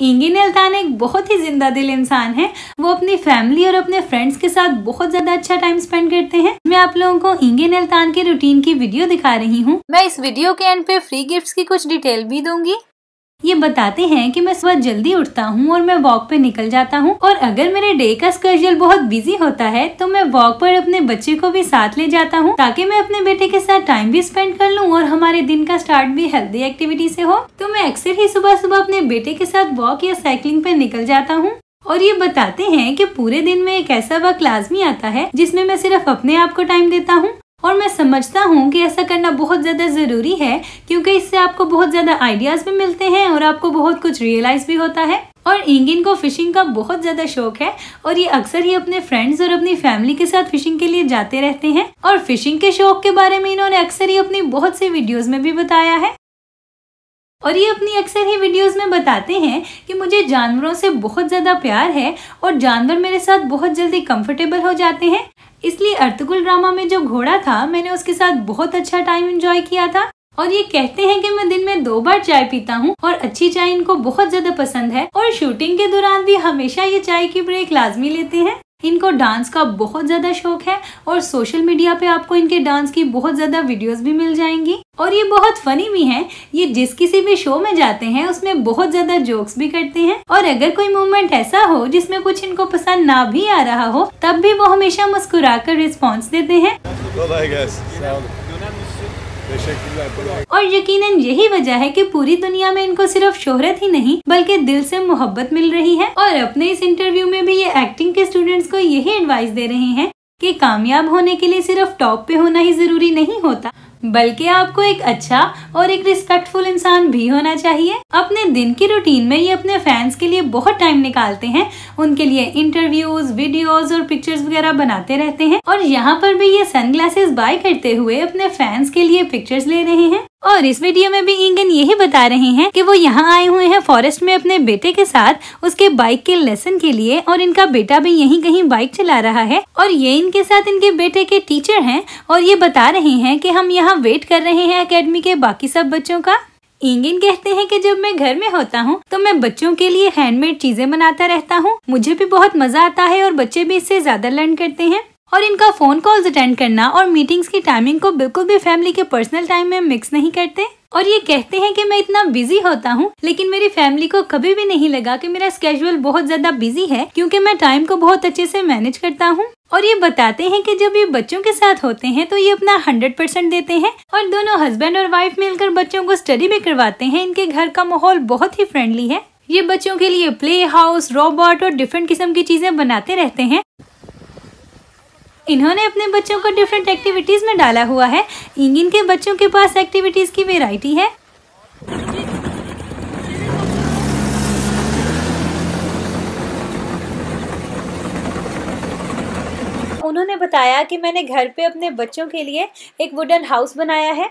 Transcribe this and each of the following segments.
इंगिन एल्तान एक बहुत ही जिंदा दिल इंसान है वो अपनी फैमिली और अपने फ्रेंड्स के साथ बहुत ज्यादा अच्छा टाइम स्पेंड करते हैं मैं आप लोगों को इंगिन एल्तान के रूटीन की वीडियो दिखा रही हूँ मैं इस वीडियो के एंड पे फ्री गिफ्ट्स की कुछ डिटेल भी दूंगी ये बताते हैं कि मैं सुबह जल्दी उठता हूँ और मैं वॉक पे निकल जाता हूँ और अगर मेरे डे का स्कर्जल बहुत बिजी होता है तो मैं वॉक पर अपने बच्चे को भी साथ ले जाता हूँ ताकि मैं अपने बेटे के साथ टाइम भी स्पेंड कर लूँ और हमारे दिन का स्टार्ट भी हेल्दी एक्टिविटी से हो तो मैं अक्सर ही सुबह सुबह अपने बेटे के साथ वॉक या साइकिलिंग पे निकल जाता हूँ और ये बताते हैं कि पूरे दिन में एक ऐसा वक्त लाजमी आता है जिसमें मैं सिर्फ अपने आप को टाइम देता हूँ और मैं समझता हूँ कि ऐसा करना बहुत ज़्यादा ज़रूरी है क्योंकि इससे आपको बहुत ज़्यादा आइडियाज़ भी मिलते हैं और आपको बहुत कुछ रियलाइज़ भी होता है और इंगिन को फिशिंग का बहुत ज़्यादा शौक है और ये अक्सर ही अपने फ्रेंड्स और अपनी फैमिली के साथ फिशिंग के लिए जाते रहते हैं और फिशिंग के शौक के बारे में इन्होंने अक्सर ही अपनी बहुत सी वीडियोस में भी बताया है और ये अपनी अक्सर ही वीडियोस में बताते हैं कि मुझे जानवरों से बहुत ज़्यादा प्यार है और जानवर मेरे साथ बहुत जल्दी कंफर्टेबल हो जाते हैं इसलिए अर्तकुल ड्रामा में जो घोड़ा था मैंने उसके साथ बहुत अच्छा टाइम एंजॉय किया था और ये कहते हैं कि मैं दिन में दो बार चाय पीता हूँ और अच्छी चाय इनको बहुत ज्यादा पसंद है और शूटिंग के दौरान भी हमेशा ये चाय की ब्रेक लाजमी लेते हैं इनको डांस का बहुत ज़्यादा शौक है और सोशल मीडिया पे आपको इनके डांस की बहुत ज़्यादा वीडियोस भी मिल जाएंगी और ये बहुत फनी भी हैं ये जिस किसी भी शो में जाते हैं उसमें बहुत ज़्यादा जोक्स भी करते हैं और अगर कोई मूवमेंट ऐसा हो जिसमें कुछ इनको पसंद ना भी आ रहा हो तब भी वो हमेशा मुस्कुरा कर रिस्पॉन्स देते हैं और यकीनन यही वजह है कि पूरी दुनिया में इनको सिर्फ शोहरत ही नहीं बल्कि दिल से मोहब्बत मिल रही है और अपने इस इंटरव्यू में भी ये एक्टिंग के स्टूडेंट्स को यही एडवाइस दे रहे हैं कि कामयाब होने के लिए सिर्फ टॉप पे होना ही जरूरी नहीं होता बल्कि आपको एक अच्छा और एक रिस्पेक्टफुल इंसान भी होना चाहिए अपने दिन की रूटीन में ये अपने फैंस के लिए बहुत टाइम निकालते हैं उनके लिए इंटरव्यूज वीडियोज और पिक्चर्स वगैरह बनाते रहते हैं और यहाँ पर भी ये सनग्लासेस बाय करते हुए अपने फैंस के लिए पिक्चर्स ले रहे हैं और इस वीडियो में भी इंगन यही बता रहे हैं कि वो यहाँ आए हुए हैं फॉरेस्ट में अपने बेटे के साथ उसके बाइक के लेसन के लिए और इनका बेटा भी यहीं कहीं बाइक चला रहा है और ये इनके साथ इनके बेटे के टीचर हैं और ये बता रहे हैं कि हम यहाँ वेट कर रहे हैं अकेडमी के बाकी सब बच्चों का इंगिन कहते हैं कि जब मैं घर में होता हूँ तो मैं बच्चों के लिए हैंडमेड चीजें बनाता रहता हूँ मुझे भी बहुत मजा आता है और बच्चे भी इससे ज्यादा लर्न करते हैं और इनका फ़ोन कॉल्स अटेंड करना और मीटिंग्स की टाइमिंग को बिल्कुल भी फैमिली के पर्सनल टाइम में मिक्स नहीं करते और ये कहते हैं कि मैं इतना बिजी होता हूँ लेकिन मेरी फैमिली को कभी भी नहीं लगा कि मेरा स्केजुअल बहुत ज्यादा बिजी है क्योंकि मैं टाइम को बहुत अच्छे से मैनेज करता हूँ और ये बताते हैं कि जब ये बच्चों के साथ होते हैं तो ये अपना हंड्रेड परसेंट देते हैं और दोनों हस्बैंड और वाइफ मिलकर बच्चों को स्टडी भी करवाते हैं इनके घर का माहौल बहुत ही फ्रेंडली है ये बच्चों के लिए प्ले हाउस रोबोट और डिफरेंट किस्म की चीजें बनाते रहते हैं इन्होंने अपने बच्चों को डिफरेंट एक्टिविटीज़ में डाला हुआ है इंगिन के बच्चों के पास एक्टिविटीज़ की वेराइटी है उन्होंने बताया कि मैंने घर पे अपने बच्चों के लिए एक वुडन हाउस बनाया है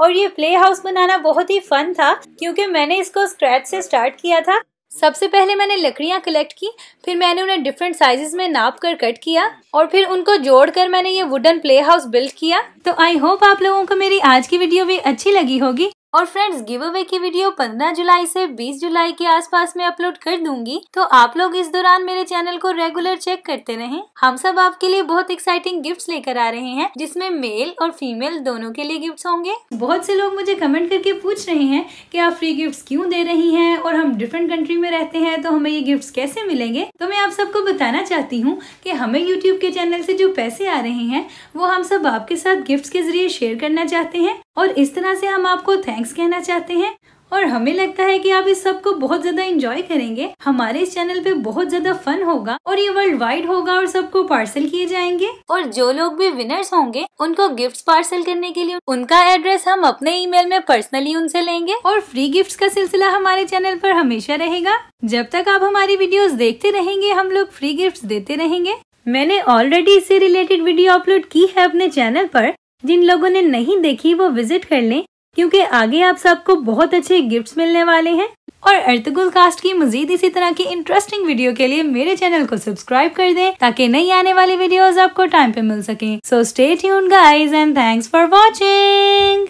और ये प्ले हाउस बनाना बहुत ही फन था क्योंकि मैंने इसको स्क्रैच से स्टार्ट किया था सबसे पहले मैंने लकड़ियाँ कलेक्ट की फिर मैंने उन्हें डिफरेंट साइजेस में नाप कर कट किया और फिर उनको जोड़कर मैंने ये वुडन प्ले हाउस बिल्ड किया तो आई होप आप लोगों को मेरी आज की वीडियो भी अच्छी लगी होगी और फ्रेंड्स गिव अवे की वीडियो 15 जुलाई से 20 जुलाई के आसपास में अपलोड कर दूंगी तो आप लोग इस दौरान मेरे चैनल को रेगुलर चेक करते रहें हम सब आपके लिए बहुत एक्साइटिंग गिफ्ट्स लेकर आ रहे हैं जिसमें मेल और फीमेल दोनों के लिए गिफ्ट्स होंगे बहुत से लोग मुझे कमेंट करके पूछ रहे हैं की आप फ्री गिफ्ट क्यूँ दे रही है और हम डिफरेंट कंट्री में रहते हैं तो हमें ये गिफ्ट कैसे मिलेंगे तो मैं आप सबको बताना चाहती हूँ की हमें यूट्यूब के चैनल ऐसी जो पैसे आ रहे हैं वो हम सब आपके साथ गिफ्ट के जरिए शेयर करना चाहते हैं और इस तरह से हम आपको थैंक्स कहना चाहते हैं और हमें लगता है कि आप इस सब को बहुत ज्यादा इंजॉय करेंगे हमारे इस चैनल पे बहुत ज्यादा फन होगा और ये वर्ल्ड वाइड होगा और सबको पार्सल किए जाएंगे और जो लोग भी विनर्स होंगे उनको गिफ्ट्स पार्सल करने के लिए उनका एड्रेस हम अपने ईमेल में पर्सनली उनसे लेंगे और फ्री गिफ्ट्स का सिलसिला हमारे चैनल पर हमेशा रहेगा जब तक आप हमारी वीडियोस देखते रहेंगे हम लोग फ्री गिफ्ट देते रहेंगे मैंने ऑलरेडी इससे रिलेटेड वीडियो अपलोड की है अपने चैनल पर जिन लोगों ने नहीं देखी वो विजिट कर लें क्योंकि आगे आप सबको बहुत अच्छे गिफ्ट्स मिलने वाले हैं और अर्तगुल कास्ट की मजीद इसी तरह की इंटरेस्टिंग वीडियो के लिए मेरे चैनल को सब्सक्राइब कर दें ताकि नई आने वाली वीडियोस आपको टाइम पे मिल सके so state guys and thanks for watching